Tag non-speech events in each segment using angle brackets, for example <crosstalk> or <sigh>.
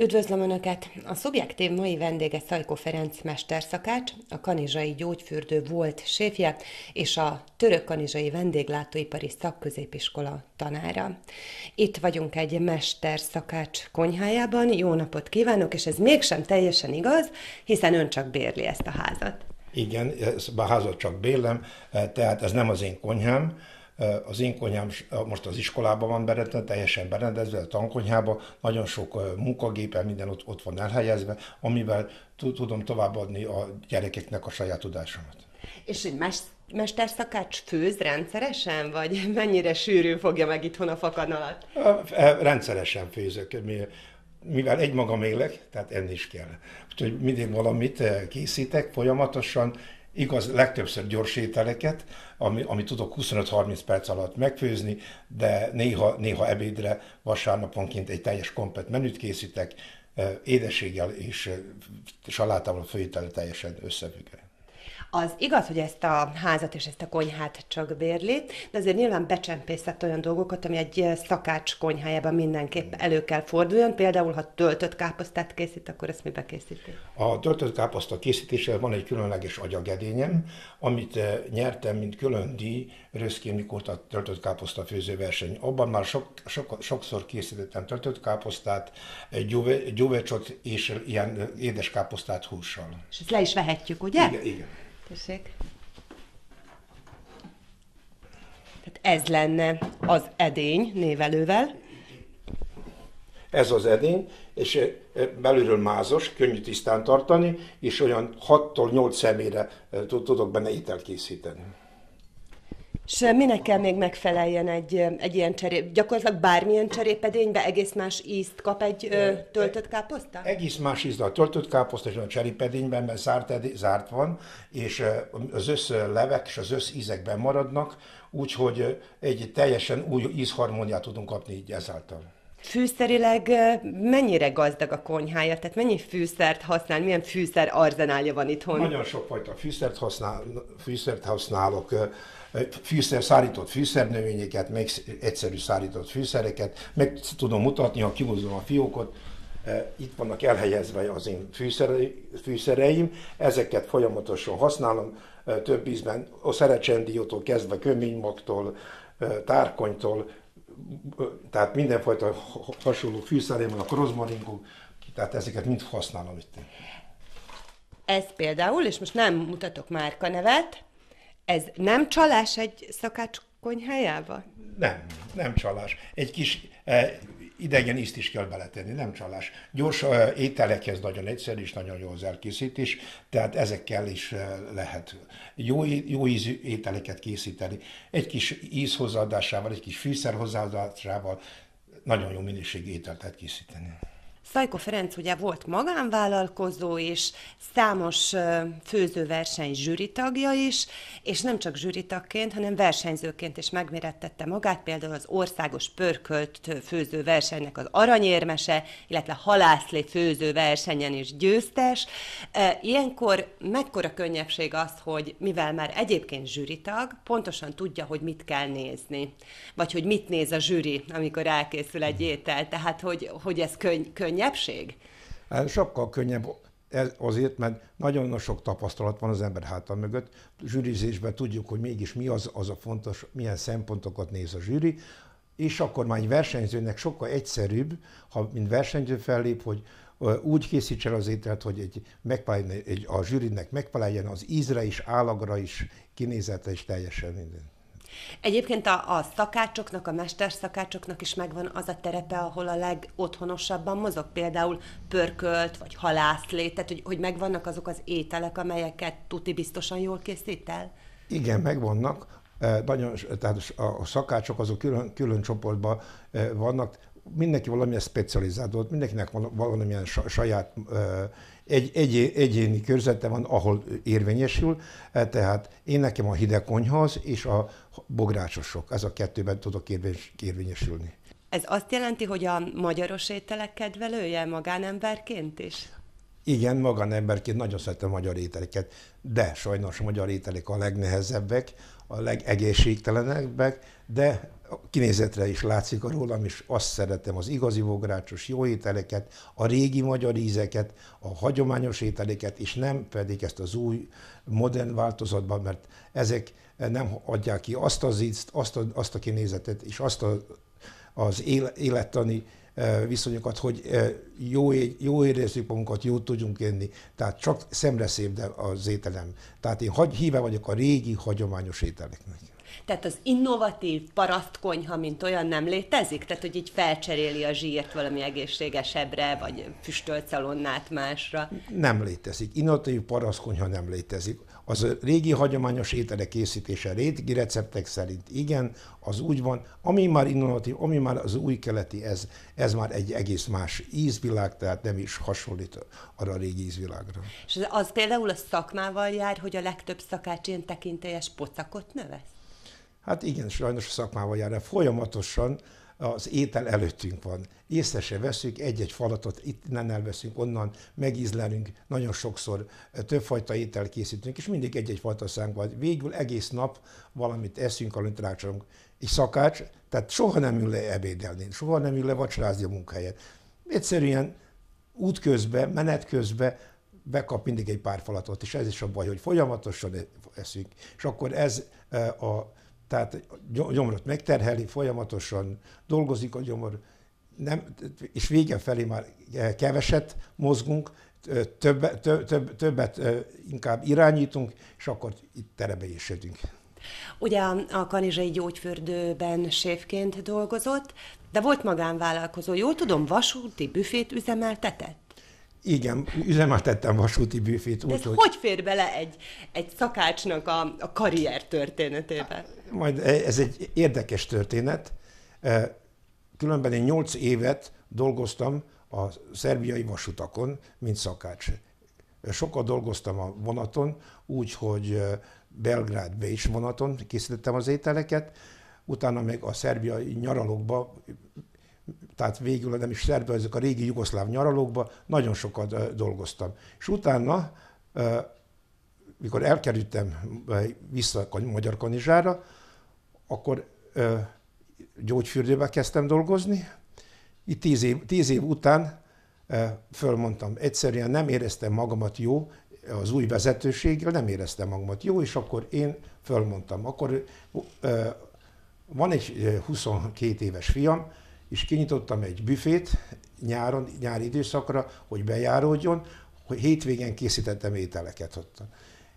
Üdvözlöm Önöket! A szubjektív mai vendége Szajko Ferenc mesterszakács, a kanizsai gyógyfürdő volt séfje és a török kanizsai vendéglátóipari szakközépiskola tanára. Itt vagyunk egy mesterszakács konyhájában. Jó napot kívánok, és ez mégsem teljesen igaz, hiszen ön csak bérli ezt a házat. Igen, ezt a házat csak bérlem, tehát ez nem az én konyhám, Eh, az én konyhám eh, most az iskolában van berendezve, teljesen berendezve, a tankonyhába, nagyon sok eh, munkagépen, minden ott, ott van elhelyezve, amivel tudom továbbadni a gyerekeknek a saját tudásomat. És más mesterszakács főz rendszeresen, vagy <laughs> mennyire sűrűn fogja meg itthon a fakanalat? Rendszeresen főzök, mivel egymagam élek, tehát enni is kell. Úgyhogy mindig valamit készítek folyamatosan, Igaz, legtöbbször gyors ételeket, ami, ami tudok 25-30 perc alatt megfőzni, de néha, néha ebédre vasárnaponként egy teljes komplet menüt készítek, eh, édeséggel és eh, salátával főétel teljesen összefüggve. Az igaz, hogy ezt a házat és ezt a konyhát csak bérli, de azért nyilván becsempészett olyan dolgokat, ami egy eh, szakács konyhájában mindenképp elő kell forduljon. Például, ha töltött káposztát készít, akkor ezt mi bekészíti? A töltött káposzta készítéssel van egy különleges agyagedényem, amit eh, nyertem, mint külön díj Röszkén a töltött káposzta főzőverseny. Abban már sok, sok, sokszor készítettem töltött káposztát, gyuve, gyuvecsot és ilyen eh, édes káposztát hússal. És ezt le is vehetjük, ugye? Igen, igen. Tessék. Tehát ez lenne az edény névelővel. Ez az edény, és belülről mázos, könnyű tisztán tartani, és olyan 6-tól 8 személyre tudok benne ételt készíteni. És minek kell még megfeleljen egy, egy ilyen cserép? Gyakorlatilag bármilyen cserépedénybe egész más ízt kap egy ö, e- töltött káposzta? Egész más ízt a töltött káposzta és a cserépedényben, mert zárt, edény, zárt van, és az össz levek és az össz ízekben maradnak, úgyhogy egy teljesen új ízharmóniát tudunk kapni így ezáltal. Fűszerileg mennyire gazdag a konyhája? Tehát mennyi fűszert használ, milyen fűszer arzenálja van itthon? Nagyon sok, fajta fűszert, használ, fűszert használok fűszer, szárított fűszernövényeket, meg egyszerű szárított fűszereket, meg tudom mutatni, ha kihozom a fiókot, e, itt vannak elhelyezve az én fűszereim, ezeket folyamatosan használom, e, több ízben, a szerecsendiótól kezdve köménymagtól, e, tárkonytól, tehát mindenfajta hasonló van, a rozmarinkok, tehát ezeket mind használom itt. Ez például, és most nem mutatok nevet, ez nem csalás egy szakács konyhájába? Nem, nem csalás. Egy kis e, idegen ízt is kell beletenni, nem csalás. Gyors e, ételekhez nagyon egyszerű és nagyon jó az elkészítés, tehát ezekkel is e, lehet jó, jó ízű ételeket készíteni. Egy kis íz hozzáadásával, egy kis fűszer hozzáadásával nagyon jó minőségű ételt lehet készíteni. Szajko Ferenc ugye volt magánvállalkozó is, számos főzőverseny zsűritagja is, és nem csak zsűritagként, hanem versenyzőként is megmérettette magát, például az országos pörkölt főzőversenynek az aranyérmese, illetve halászlé főzőversenyen is győztes. Ilyenkor mekkora könnyebbség az, hogy mivel már egyébként zsűritag, pontosan tudja, hogy mit kell nézni, vagy hogy mit néz a zsűri, amikor elkészül egy étel, tehát hogy, hogy ez könny, könny könnyebbség? Hát sokkal könnyebb ez azért, mert nagyon sok tapasztalat van az ember háta mögött. Zsűrizésben tudjuk, hogy mégis mi az, az a fontos, milyen szempontokat néz a zsűri, és akkor már egy versenyzőnek sokkal egyszerűbb, ha mint versenyző fellép, hogy úgy készíts el az ételt, hogy egy, egy, a zsűrinek megfeleljen az ízre is, állagra is, kinézete is teljesen minden. Egyébként a, a szakácsoknak, a mesterszakácsoknak is megvan az a terepe, ahol a legotthonosabban mozog, például pörkölt, vagy halászlét, tehát hogy, hogy megvannak azok az ételek, amelyeket tuti biztosan jól készít el? Igen, megvannak. E, nagyon, tehát a szakácsok azok külön, külön csoportban e, vannak, mindenki valamilyen specializálódott, mindenkinek van valamilyen saját e, egy, egy, egyéni körzete van, ahol érvényesül, tehát én nekem a hideg konyha az, és a bográcsosok. Ez a kettőben tudok érvényesülni. Ez azt jelenti, hogy a magyaros ételek kedvelője magánemberként is? Igen, magánemberként nagyon szeretem magyar ételeket, de sajnos a magyar ételek a legnehezebbek, a legegészségtelenebbek, de kinézetre is látszik a rólam, és azt szeretem, az igazi bográcsos jó ételeket, a régi magyar ízeket, a hagyományos ételeket, és nem pedig ezt az új, modern változatban, mert ezek nem adják ki azt az ízt, azt a, azt a kinézetet és azt a, az élettani e, viszonyokat, hogy e, jó, jó érezzük magunkat, jó tudjunk enni. Tehát csak szemre szép az ételem. Tehát én hagy, híve vagyok a régi hagyományos ételeknek. Tehát az innovatív parasztkonyha, mint olyan nem létezik? Tehát, hogy így felcseréli a zsírt valami egészségesebbre, vagy füstölt szalonnát másra? Nem létezik. Innovatív parasztkonyha nem létezik. Az régi hagyományos ételek készítése régi receptek szerint igen, az úgy van. Ami már innovatív, ami már az új keleti, ez, ez már egy egész más ízvilág, tehát nem is hasonlít arra a régi ízvilágra. És az például a szakmával jár, hogy a legtöbb szakács ilyen tekintélyes pocakot nevez? Hát igen, sajnos a szakmával jár el. Folyamatosan az étel előttünk van. Észre se veszünk, egy-egy falatot itt nem elveszünk, onnan megízlelünk, nagyon sokszor többfajta étel készítünk, és mindig egy-egy fajta szánkban. Végül egész nap valamit eszünk, valamit rácsolunk. Egy szakács, tehát soha nem ül le ebédelni, soha nem ül le vacsorázni a munkahelyen. Egyszerűen útközben, menet közben bekap mindig egy pár falatot, és ez is a baj, hogy folyamatosan e- eszünk. És akkor ez e, a tehát gyomrot megterheli, folyamatosan dolgozik a gyomor, nem, és vége felé már keveset mozgunk, többet, több, több, többet inkább irányítunk, és akkor itt terebélyesedünk. Ugye a Kanizsai gyógyfürdőben séfként dolgozott, de volt magánvállalkozó. Jól tudom, vasúti büfét üzemeltetett? Igen, üzemeltettem vasúti büfét. De úgy, ez hogy... hogy fér bele egy, egy szakácsnak a, a karrier történetébe? Majd e, ez egy érdekes történet. E, különben én nyolc évet dolgoztam a szerbiai vasutakon, mint szakács. Sokat dolgoztam a vonaton, úgyhogy e, belgrád is vonaton készítettem az ételeket, utána még a szerbiai nyaralókba tehát végül nem is szerbe, ezek a régi jugoszláv nyaralókba, nagyon sokat dolgoztam. És utána, mikor elkerültem vissza a Magyar Kanizsára, akkor gyógyfürdőbe kezdtem dolgozni. Itt tíz év, tíz év után fölmondtam, egyszerűen nem éreztem magamat jó, az új vezetőséggel nem éreztem magamat jó, és akkor én fölmondtam. Akkor van egy 22 éves fiam, és kinyitottam egy büfét nyáron, nyári időszakra, hogy bejáródjon, hogy hétvégén készítettem ételeket ott.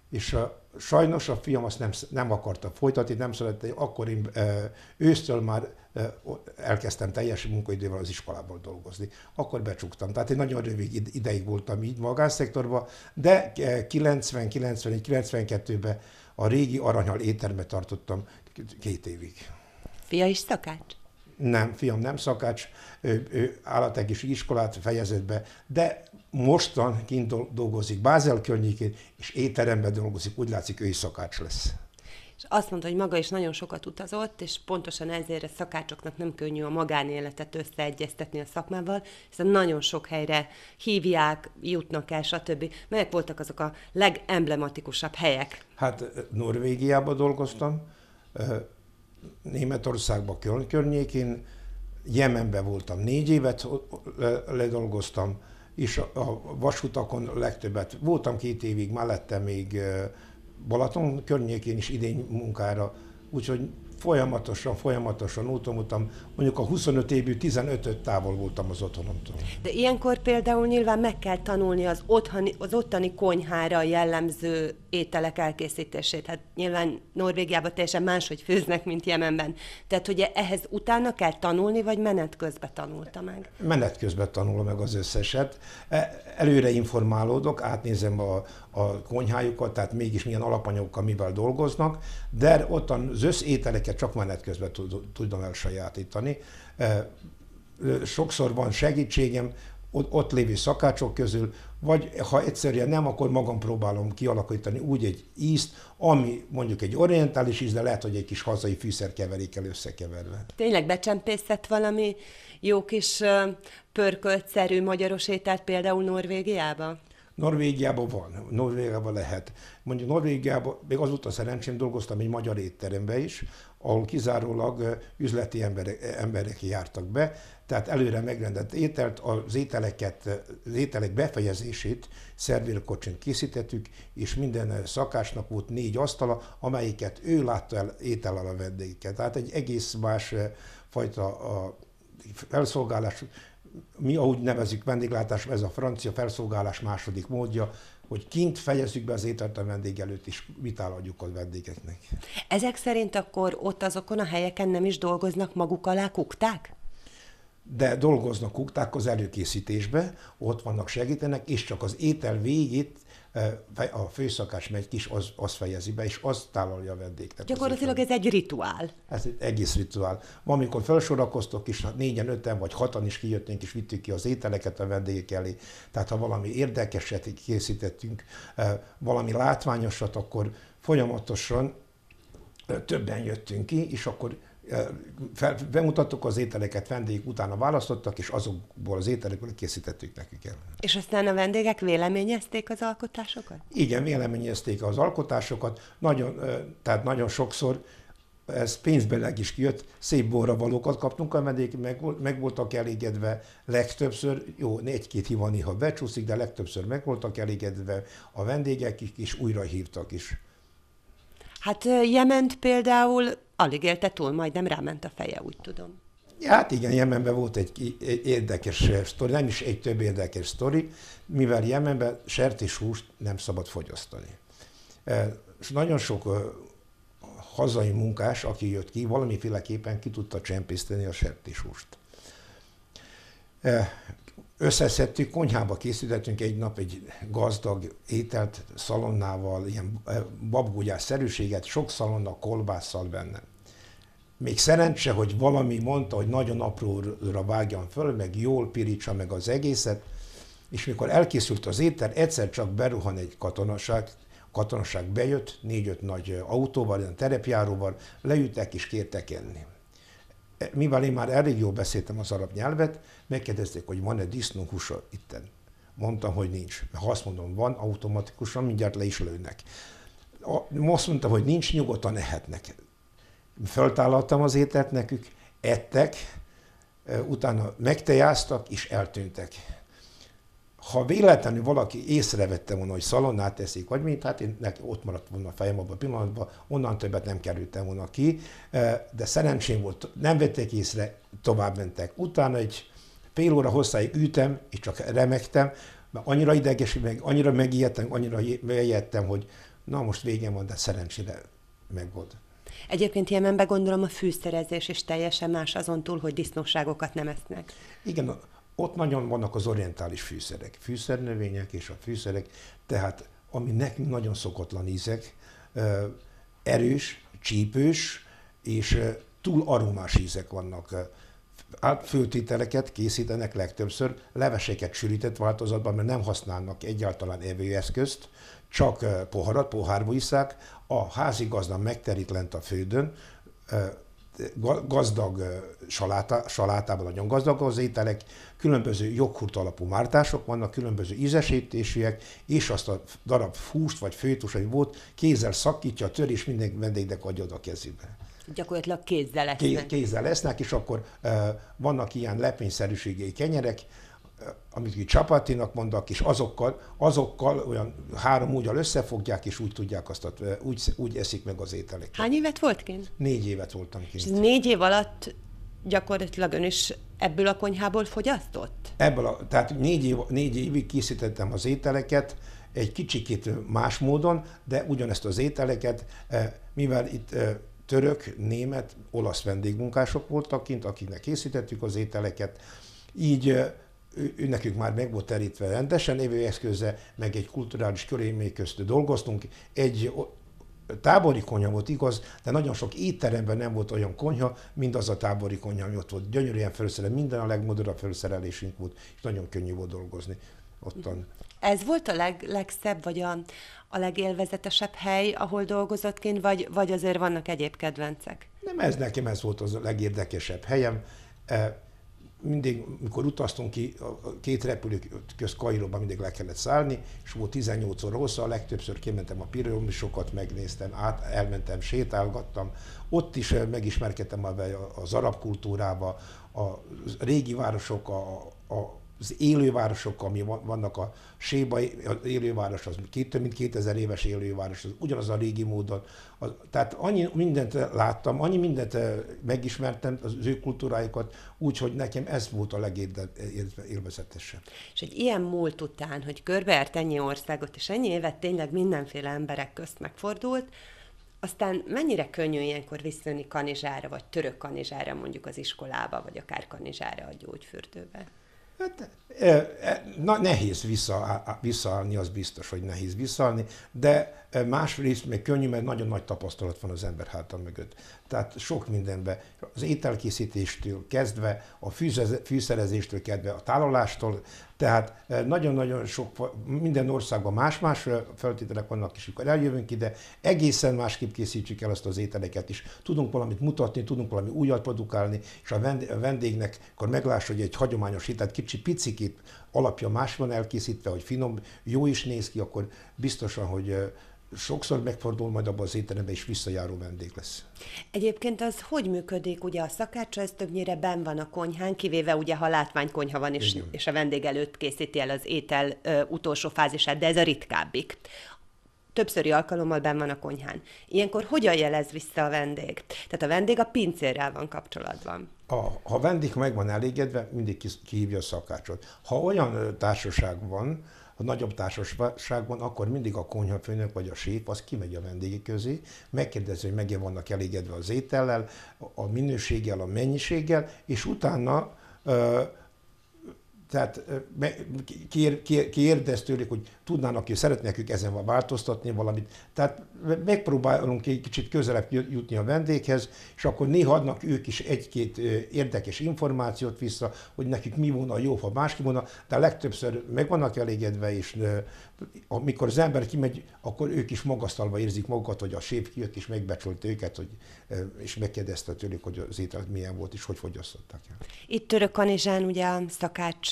És a, sajnos a fiam azt nem, nem akarta folytatni, nem szerette, akkor én e, ősztől már e, elkezdtem teljes munkaidővel az iskolában dolgozni. Akkor becsuktam. Tehát én nagyon rövid ideig voltam így magánszektorban, de 90, 91, 92-ben a régi aranyhal éttermet tartottam két évig. Fia is szakács? nem, fiam nem szakács, ő, ő állategészségügyi iskolát fejezett be, de mostan kint dolgozik Bázel környékén, és étteremben dolgozik, úgy látszik, ő is szakács lesz. És azt mondta, hogy maga is nagyon sokat utazott, és pontosan ezért a szakácsoknak nem könnyű a magánéletet összeegyeztetni a szakmával, hiszen nagyon sok helyre hívják, jutnak el, stb. Melyek voltak azok a legemblematikusabb helyek? Hát eh, Norvégiában dolgoztam, eh, Németországban, Köln környékén, Jemenben voltam négy évet, ledolgoztam, és a vasutakon legtöbbet. Voltam két évig, mellette még Balaton környékén is idény munkára, úgyhogy folyamatosan, folyamatosan úton voltam, mondjuk a 25 évű 15-öt távol voltam az otthonomtól. De ilyenkor például nyilván meg kell tanulni az ottani, az ottani konyhára jellemző ételek elkészítését. Hát nyilván Norvégiában teljesen máshogy főznek, mint Jemenben. Tehát, hogy ehhez utána kell tanulni, vagy menet közben tanulta meg? Menet közben tanulom meg az összeset. E, előre informálódok, átnézem a, a konyhájukat, tehát mégis milyen alapanyagokkal mivel dolgoznak, de ott az összételeket ezeket csak menet közben tudom elsajátítani. Sokszor van segítségem, ott lévő szakácsok közül, vagy ha egyszerűen nem, akkor magam próbálom kialakítani úgy egy ízt, ami mondjuk egy orientális íz, de lehet, hogy egy kis hazai fűszerkeverékkel összekeverve. Tényleg becsempészett valami jó kis pörköltszerű magyaros ételt például Norvégiába? Norvégiában van, Norvégiában lehet. Mondjuk Norvégiában, még azóta szerencsém dolgoztam egy magyar étterembe is, ahol kizárólag üzleti emberek, emberek jártak be, tehát előre megrendelt ételt, az, ételeket, az ételek befejezését szervérkocsin készítettük, és minden szakásnak volt négy asztala, amelyiket ő látta el étel a vendégeket. Tehát egy egész más fajta a felszolgálás mi ahogy nevezik vendéglátás, ez a francia felszolgálás második módja, hogy kint fejezzük be az ételt a vendég előtt, és vitálhatjuk a vendégeknek. Ezek szerint akkor ott azokon a helyeken nem is dolgoznak maguk alá kukták? de dolgoznak kukták az előkészítésbe, ott vannak, segítenek, és csak az étel végét a főszakás megy kis, az, az fejezi be, és az tálalja a vendégnek. Gyakorlatilag ez egy rituál. Ez egy egész rituál. Ma, amikor felsorakoztok is, négyen, öten vagy hatan is kijöttünk, és vittük ki az ételeket a vendégek elé. Tehát ha valami érdekeset készítettünk, valami látványosat, akkor folyamatosan többen jöttünk ki, és akkor bemutattuk az ételeket, vendégek utána választottak, és azokból az ételekből készítettük nekik el. És aztán a vendégek véleményezték az alkotásokat? Igen, véleményezték az alkotásokat. Nagyon, tehát nagyon sokszor ez pénzbeleg is kijött, szép borra kaptunk, a vendégek meg, meg voltak elégedve legtöbbször, jó, egy-két hiva néha becsúszik, de legtöbbször meg voltak elégedve a vendégek is, és újra hívtak is. Hát Jement például alig élte túl, majdnem ráment a feje, úgy tudom. Hát igen, Jemenben volt egy érdekes eh, sztori, nem is egy több érdekes sztori, mivel Jemenben húst nem szabad fogyasztani. Eh, és nagyon sok eh, hazai munkás, aki jött ki, valamiféleképpen ki tudta csempészteni a húst. Összeszedtük, konyhába készítettünk egy nap egy gazdag ételt szalonnával, ilyen babgulyás szerűséget, sok szalonna kolbásszal bennem. Még szerencse, hogy valami mondta, hogy nagyon apróra vágjam föl, meg jól pirítsa meg az egészet, és mikor elkészült az étel, egyszer csak beruhan egy katonaság, katonaság bejött, négy-öt nagy autóval, ilyen terepjáróval, leültek és kértek enni. E, mivel én már elég jól beszéltem az arab nyelvet, megkérdezték, hogy van-e disznóhúsa itten. Mondtam, hogy nincs. Ha azt mondom, van, automatikusan mindjárt le is lőnek. Most mondta, hogy nincs, nyugodtan ehetnek föltállaltam az ételt nekük, ettek, utána megtejáztak és eltűntek. Ha véletlenül valaki észrevette volna, hogy szalonnát teszik, vagy mint, hát én neki ott maradt volna a fejem abban a pillanatban, onnan többet nem kerültem volna ki, de szerencsém volt, nem vették észre, tovább mentek. Utána egy fél óra hosszáig ültem, és csak remektem, mert annyira ideges, meg annyira megijedtem, annyira megijedtem, hogy na most végem van, de szerencsére megold. Egyébként Jemenben gondolom a fűszerezés is teljesen más azon túl, hogy disznóságokat nem esznek. Igen, ott nagyon vannak az orientális fűszerek, fűszernövények és a fűszerek, tehát ami nekünk nagyon szokatlan ízek, erős, csípős és túl aromás ízek vannak. főtételeket készítenek legtöbbször, leveseket sűrített változatban, mert nem használnak egyáltalán evőeszközt, csak poharat, pohárba iszák, a házigazda megterít lent a fődön, gazdag saláta, salátában nagyon gazdag az ételek, különböző joghurt alapú mártások vannak, különböző ízesítésűek, és azt a darab húst vagy főtus, vagy volt, kézzel szakítja, tör, és minden vendégnek adja oda a kezébe. Gyakorlatilag kézzel lesznek. Kézzel lesznek, és akkor uh, vannak ilyen lepényszerűségei kenyerek, amit ki csapatinak mondok, és azokkal, azokkal olyan három úgyal összefogják, és úgy tudják azt, úgy, úgy eszik meg az ételeket. Hány évet volt kint? Négy évet voltam kint. És négy év alatt gyakorlatilag ön is ebből a konyhából fogyasztott? Ebből a, tehát négy, év, négy évig készítettem az ételeket, egy kicsikét más módon, de ugyanezt az ételeket, eh, mivel itt eh, török, német, olasz vendégmunkások voltak kint, akiknek készítettük az ételeket, így eh, ő, ő nekünk már meg volt terítve rendesen évő eszköze, meg egy kulturális körülmény közt dolgoztunk. Egy tábori konyha volt igaz, de nagyon sok étteremben nem volt olyan konyha, mint az a tábori konyha, ami ott volt. Gyönyörűen felszerelés, minden a legmodorabb felszerelésünk volt, és nagyon könnyű volt dolgozni ottan. Ez volt a leg, legszebb, vagy a, a legélvezetesebb hely, ahol dolgozott vagy, vagy azért vannak egyéb kedvencek? Nem, ez nekem ez volt az a legérdekesebb helyem. E, mindig, mikor utaztunk ki, a két repülő köz Kairóban mindig le kellett szállni, és volt 18 óra hossza, a legtöbbször kimentem a Pirőm, sokat megnéztem, át, elmentem, sétálgattam. Ott is megismerkedtem az arab kultúrába, a régi városok, a, a az élővárosok, ami vannak a Séba az élőváros, az két, több mint 2000 éves élőváros, az ugyanaz a régi módon. Az, tehát annyi mindent láttam, annyi mindent eh, megismertem, az ő kultúrájukat, úgyhogy nekem ez volt a legélvezetesebb. És egy ilyen múlt után, hogy körbeért ennyi országot, és ennyi évet tényleg mindenféle emberek közt megfordult, aztán mennyire könnyű ilyenkor visszajönni kanizsára, vagy török kanizsára mondjuk az iskolába, vagy akár kanizsára a gyógyfürdőbe? Hát, e, e, na, nehéz vissza, visszaállni, az biztos, hogy nehéz visszaállni, de másrészt még könnyű, mert nagyon nagy tapasztalat van az ember háta mögött. Tehát sok mindenben, az ételkészítéstől kezdve, a fűszerezéstől kezdve, a tálalástól, tehát eh, nagyon-nagyon sok, minden országban más-más feltételek vannak, és amikor eljövünk ide, egészen másképp készítsük el azt az ételeket is. Tudunk valamit mutatni, tudunk valami újat produkálni, és a vendégnek, akkor meglássa, hogy egy hagyományos étel kicsi picikét alapja más van elkészítve, hogy finom, jó is néz ki, akkor biztosan, hogy eh, sokszor megfordul majd abban az étteremben, és visszajáró vendég lesz. Egyébként az hogy működik? Ugye a szakács ez többnyire ben van a konyhán, kivéve ugye, ha látványkonyha van, és, és a vendég előtt készíti el az étel ö, utolsó fázisát, de ez a ritkábbik többszöri alkalommal ben van a konyhán. Ilyenkor hogyan jelez vissza a vendég? Tehát a vendég a pincérrel van kapcsolatban. A, ha a vendég meg van elégedve, mindig kihívja a szakácsot. Ha olyan társaság van, a nagyobb társaságban akkor mindig a konyhafőnök vagy a séf az kimegy a vendégek közé, megkérdezi, hogy meg vannak elégedve az étellel, a minőséggel, a mennyiséggel, és utána ö, tehát kérdez tőlük, hogy tudnának, hogy szeretnék ők ezen változtatni valamit. Tehát megpróbálunk egy kicsit közelebb jutni a vendéghez, és akkor néha adnak ők is egy-két érdekes információt vissza, hogy nekik mi volna jó, ha máski volna, de legtöbbször meg vannak elégedve, és amikor az ember kimegy, akkor ők is magasztalva érzik magukat, hogy a sép kijött és megbecsült őket, hogy, és megkérdezte tőlük, hogy az étel milyen volt, és hogy fogyasztották el. Itt Török Kanizsán ugye a szakács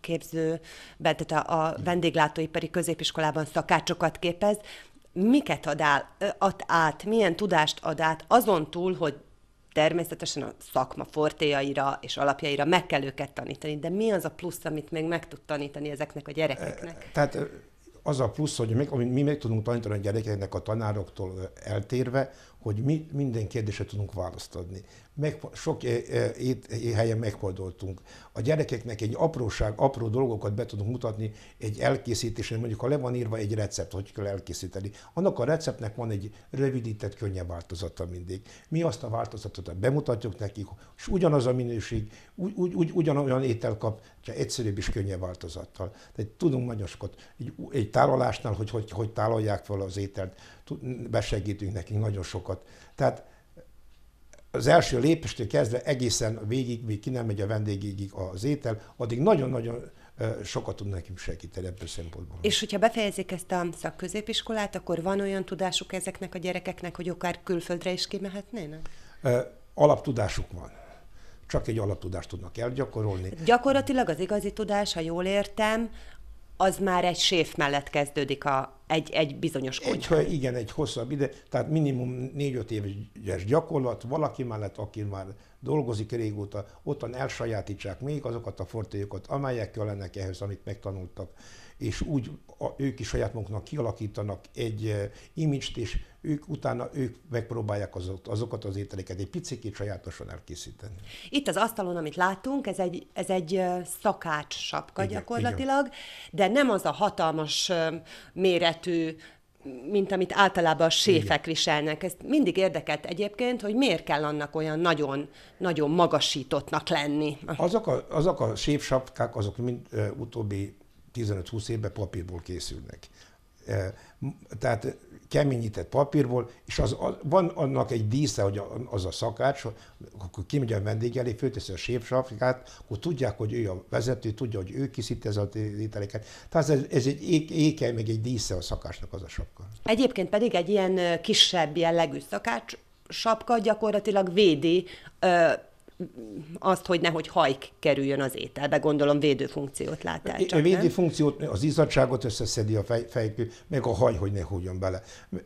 képző, tehát a vendéglátóipari középiskolában szakácsokat képez, miket ad, áll, ad át, milyen tudást ad át, azon túl, hogy természetesen a szakma fortéjaira és alapjaira meg kell őket tanítani, de mi az a plusz, amit még meg tud tanítani ezeknek a gyerekeknek? Tehát az a plusz, hogy mi, mi meg tudunk tanítani a gyerekeknek a tanároktól eltérve, hogy mi minden kérdésre tudunk választ adni. Meg, sok e, e, e, helyen megoldoltunk. A gyerekeknek egy apróság, apró dolgokat be tudunk mutatni egy elkészítésnél, mondjuk ha le van írva egy recept, hogy kell elkészíteni. Annak a receptnek van egy rövidített, könnyebb változata mindig. Mi azt a változatot bemutatjuk nekik, és ugyanaz a minőség, ugy, ugy, ugy, ugyanolyan étel kap, csak egyszerűbb és könnyebb változattal. Tehát tudunk nagyon sokat. Egy, egy tárolásnál, hogy, hogy hogy tálalják fel az ételt, besegítünk nekik nagyon sokat dolgokat. Tehát az első lépéstől kezdve egészen végig, még ki nem megy a vendégig az étel, addig nagyon-nagyon sokat tud nekünk segíteni ebből szempontból. És hogyha befejezik ezt a szakközépiskolát, akkor van olyan tudásuk ezeknek a gyerekeknek, hogy akár külföldre is kimehetnének? Alaptudásuk van. Csak egy alaptudást tudnak elgyakorolni. Gyakorlatilag az igazi tudás, ha jól értem, az már egy séf mellett kezdődik a, egy, egy bizonyos konyha. Egy, igen, egy hosszabb ide, tehát minimum négy-öt éves gyakorlat, valaki mellett, aki már dolgozik régóta, ottan elsajátítsák még azokat a fortélyokat, amelyek kellenek ehhez, amit megtanultak és úgy a, ők is saját maguknak kialakítanak egy uh, image-t, és ők utána ők megpróbálják azok, azokat az ételeket egy picit sajátosan elkészíteni. Itt az asztalon, amit látunk, ez egy, ez egy eh, szakács sapka igen, gyakorlatilag, igen. de nem az a hatalmas eh, méretű mint amit általában a séfek Igen. viselnek. Ezt mindig érdekelt egyébként, hogy miért kell annak olyan nagyon, nagyon magasítottnak lenni. Azok a, azok a séfsapkák, azok mind uh, utóbbi 15-20 évben papírból készülnek. E, tehát keményített papírból, és az, az, van annak egy dísze, hogy az a szakács, akkor kimegy a vendég elé, fölteszi a sépsafikát, akkor tudják, hogy ő a vezető, tudja, hogy ő készíti ez a ételeket. Tehát ez, ez egy ékel, meg egy dísze a szakácsnak az a sapka. Egyébként pedig egy ilyen kisebb jellegű szakács sapka gyakorlatilag védi azt, hogy nehogy hajk kerüljön az ételbe, gondolom védőfunkciót lát el. Csak, a védőfunkciót, az izzadságot összeszedi a fej, fejkő, meg a haj, hogy ne húgyjon bele.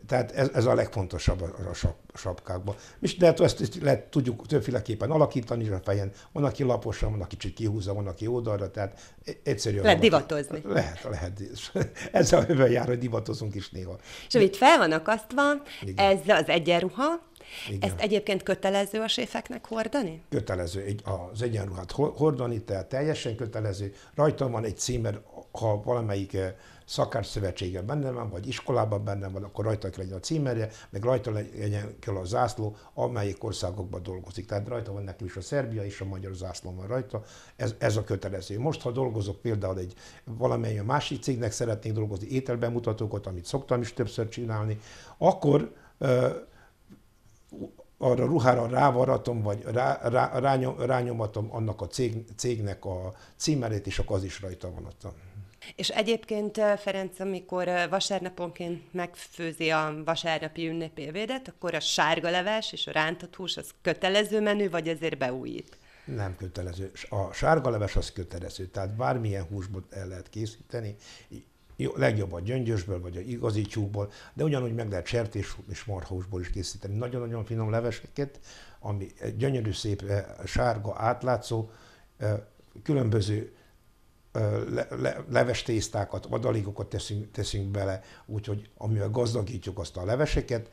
Tehát ez, ez a legfontosabb a, a sapkákban. És lehet, ezt, ezt lehet, tudjuk többféleképpen alakítani a fejen, van, aki laposan, van, aki kicsit kihúzza, van, aki oldalra, tehát e, egyszerűen... Lehet divatozni. Lehet, lehet. <laughs> Ezzel jár, hogy divatozunk is néha. És amit fel van akasztva, Igen. ez az egyenruha, igen. Ezt egyébként kötelező a séfeknek hordani? Kötelező. Egy, az egyenruhát hordani, tehát teljesen kötelező. Rajta van egy címer, ha valamelyik eh, szakárszövetsége benne van, vagy iskolában benne van, akkor rajta kell legyen a címerje, meg rajta legyen kell a zászló, amelyik országokban dolgozik. Tehát rajta van nekünk is a Szerbia és a magyar zászló van rajta, ez, ez a kötelező. Most, ha dolgozok például egy valamelyik másik cégnek szeretnék dolgozni, ételbemutatókat, amit szoktam is többször csinálni, akkor eh, arra ruhára rávaratom, vagy rá, rá, rányom, rányomatom annak a cég, cégnek a címerét, és akkor az is rajta van ott. És egyébként eh, Ferenc, amikor eh, vasárnaponként megfőzi a vasárnapi ünnepi akkor a sárga leves és a rántott hús az kötelező menü, vagy ezért beújít? Nem kötelező. A sárga leves az kötelező, tehát bármilyen húsból el lehet készíteni, legjobb a gyöngyösből, vagy a igazi tyúkból, de ugyanúgy meg lehet sertés és marhausból is készíteni. Nagyon-nagyon finom leveseket, ami gyönyörű, szép, eh, sárga, átlátszó, eh, különböző eh, le, le, leves tésztákat, adalékokat teszünk, teszünk bele, úgyhogy amivel gazdagítjuk azt a leveseket.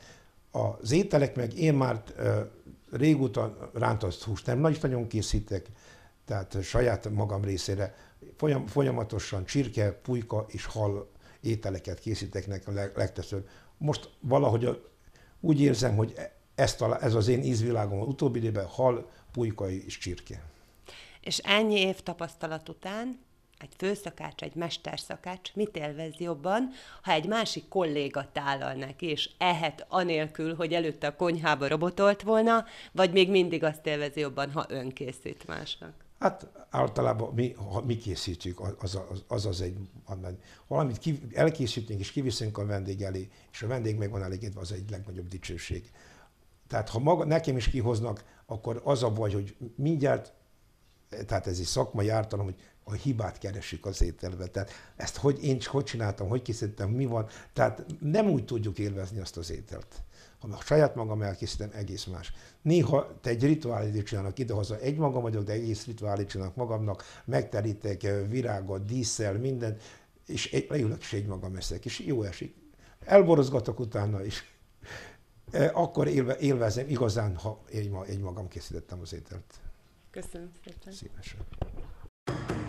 Az ételek meg én már régóta rántott húst nem nagyon készítek, tehát saját magam részére folyam, folyamatosan csirke, pulyka és hal ételeket készítek nekem legtöbbször. Most valahogy úgy érzem, hogy e-, ezt, a, ez az én ízvilágom az utóbbi időben hal, pulyka és csirke. És ennyi év tapasztalat után egy főszakács, egy mesterszakács mit élvez jobban, ha egy másik kolléga tálal neki, és ehet anélkül, hogy előtte a konyhába robotolt volna, vagy még mindig azt élvezi jobban, ha ön készít másnak? Hát általában mi, ha mi készítjük, az az, az, az egy, valamit ki, elkészítünk és kiviszünk a vendég elé, és a vendég meg van elégedve, az egy legnagyobb dicsőség. Tehát ha maga, nekem is kihoznak, akkor az a baj, hogy mindjárt, tehát ez egy szakmai ártalom, hogy a hibát keresik az ételbe. Tehát ezt hogy én csak hogy csináltam, hogy készítettem, mi van. Tehát nem úgy tudjuk élvezni azt az ételt. Ha a saját magam elkészítem, egész más. Néha te egy rituálit csinálnak idehaza, egy magam vagyok, de egész rituálit csinálnak magamnak, megterítek virágot, díszel, mindent, és egy, leülök és egy magam eszek, és jó esik. Elborozgatok utána is. E, akkor élve, élvezem igazán, ha én, ma, én magam készítettem az ételt. Köszönöm szépen. Szívesen.